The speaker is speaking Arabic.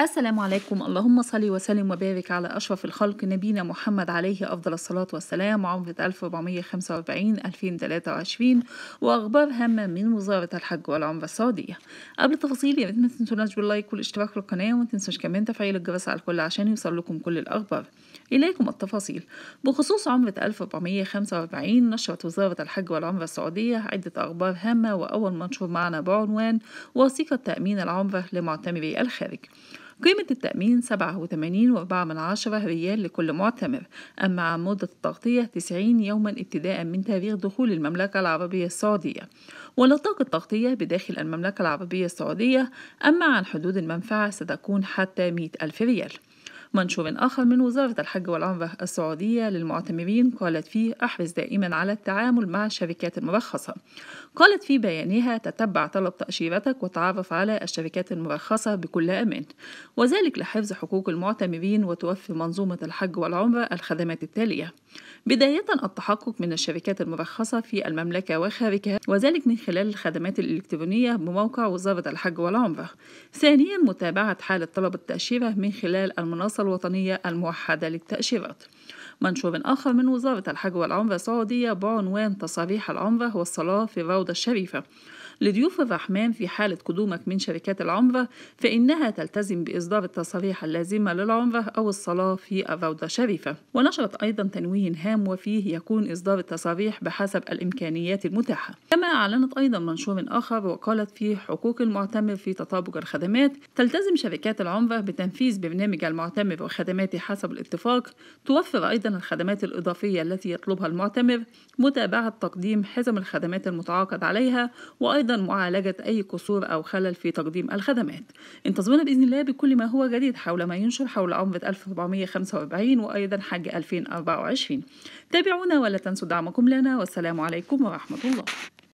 السلام عليكم اللهم صل وسلم وبارك على أشرف الخلق نبينا محمد عليه أفضل الصلاة والسلام عمرة 1445 2023 وأخبار هامة من وزارة الحج والعمرة السعودية قبل التفاصيل يا ريت ما تنسوناش باللايك والاشتراك في القناة وما تنسوش كمان تفعيل الجرس على الكل عشان يوصل لكم كل الأخبار إليكم التفاصيل بخصوص عمرة 1445 نشرت وزارة الحج والعمرة السعودية عدة أخبار هامة وأول منشور معنا بعنوان وثيقة تأمين العمرة لمعتمري الخارج قيمة التأمين سبعة وثمانين وأربعة من عشرة ريال لكل معتمر أما عن مدة التغطية تسعين يوما ابتداء من تاريخ دخول المملكة العربية السعودية ونطاق التغطية بداخل المملكة العربية السعودية أما عن حدود المنفعة ستكون حتى مئة ألف ريال منشور آخر من وزارة الحج والعمرة السعودية للمعتمرين قالت فيه أحرص دائما على التعامل مع الشركات المرخصة قالت في بيانها تتبع طلب تأشيرتك وتعرف على الشركات المرخصة بكل أمان وذلك لحفظ حقوق المعتمرين وتوفر منظومة الحج والعمرة الخدمات التالية بداية التحقق من الشركات المرخصة في المملكة وخارجها وذلك من خلال الخدمات الإلكترونية بموقع وزارة الحج والعمرة ثانيا متابعة حالة طلب التأشيرة من خلال المنصة الوطنية الموحدة للتأشيرات منشور آخر من وزارة الحج والعمرة السعودية بعنوان تصاريح العمرة والصلاة في الروضة الشريفة لضيوف الرحمن في حالة قدومك من شركات العمرة فإنها تلتزم بإصدار التصاريح اللازمة للعمرة أو الصلاة في الروضة الشريفة ونشرت أيضا تنويه هام وفيه يكون إصدار التصاريح بحسب الإمكانيات المتاحة كما أعلنت أيضا منشور آخر وقالت فيه حقوق المعتمر في تطابق الخدمات تلتزم شركات العمرة بتنفيذ برنامج المعتمر وخدماته حسب الاتفاق توفر أيضا الخدمات الإضافية التي يطلبها المعتمر متابعة تقديم حزم الخدمات المتعاقد عليها وأيضا معالجة أي قصور أو خلل في تقديم الخدمات انتظرونا بإذن الله بكل ما هو جديد حول ما ينشر حول عمرة 1445 وأيضا حج 2024 تابعونا ولا تنسوا دعمكم لنا والسلام عليكم ورحمة الله